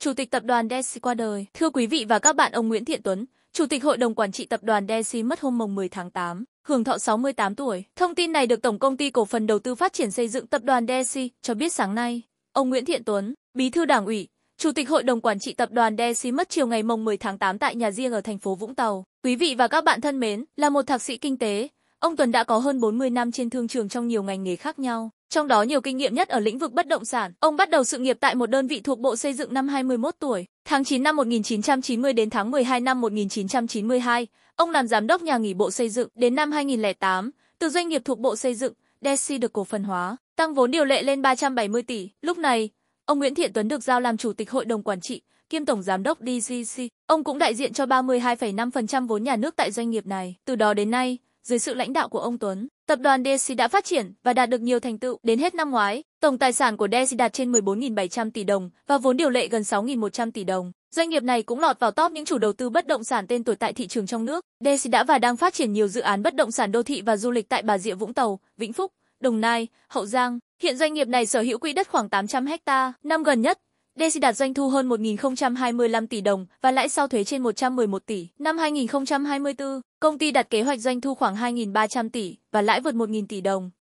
Chủ tịch tập đoàn Desi qua đời. Thưa quý vị và các bạn, ông Nguyễn Thiện Tuấn, Chủ tịch Hội đồng Quản trị Tập đoàn Desi mất hôm mồng 10 tháng 8, hưởng thọ 68 tuổi. Thông tin này được Tổng Công ty Cổ phần Đầu tư Phát triển Xây dựng Tập đoàn Desi cho biết sáng nay, ông Nguyễn Thiện Tuấn, Bí thư Đảng ủy, Chủ tịch Hội đồng Quản trị Tập đoàn Desi mất chiều ngày mồng 10 tháng 8 tại nhà riêng ở thành phố Vũng Tàu. Quý vị và các bạn thân mến, là một thạc sĩ kinh tế, ông Tuấn đã có hơn 40 năm trên thương trường trong nhiều ngành nghề khác nhau trong đó nhiều kinh nghiệm nhất ở lĩnh vực bất động sản. Ông bắt đầu sự nghiệp tại một đơn vị thuộc Bộ Xây dựng năm 21 tuổi. Tháng 9 năm 1990 đến tháng 12 năm 1992, ông làm giám đốc nhà nghỉ Bộ Xây dựng. Đến năm 2008, từ doanh nghiệp thuộc Bộ Xây dựng, Desi được cổ phần hóa, tăng vốn điều lệ lên 370 tỷ. Lúc này, ông Nguyễn Thiện Tuấn được giao làm chủ tịch hội đồng quản trị kiêm tổng giám đốc DCC. Ông cũng đại diện cho 32,5% vốn nhà nước tại doanh nghiệp này. Từ đó đến nay, dưới sự lãnh đạo của ông Tuấn, Tập đoàn Desi đã phát triển và đạt được nhiều thành tựu đến hết năm ngoái. Tổng tài sản của Desi đạt trên 14.700 tỷ đồng và vốn điều lệ gần 6.100 tỷ đồng. Doanh nghiệp này cũng lọt vào top những chủ đầu tư bất động sản tên tuổi tại thị trường trong nước. Desi đã và đang phát triển nhiều dự án bất động sản đô thị và du lịch tại Bà Rịa Vũng Tàu, Vĩnh Phúc, Đồng Nai, Hậu Giang. Hiện doanh nghiệp này sở hữu quỹ đất khoảng 800 ha. Năm gần nhất, Desi đạt doanh thu hơn 1.025 tỷ đồng và lãi sau thuế trên 111 tỷ. Năm 2024, công ty đặt kế hoạch doanh thu khoảng 2.300 tỷ và lãi vượt 1.000 tỷ đồng.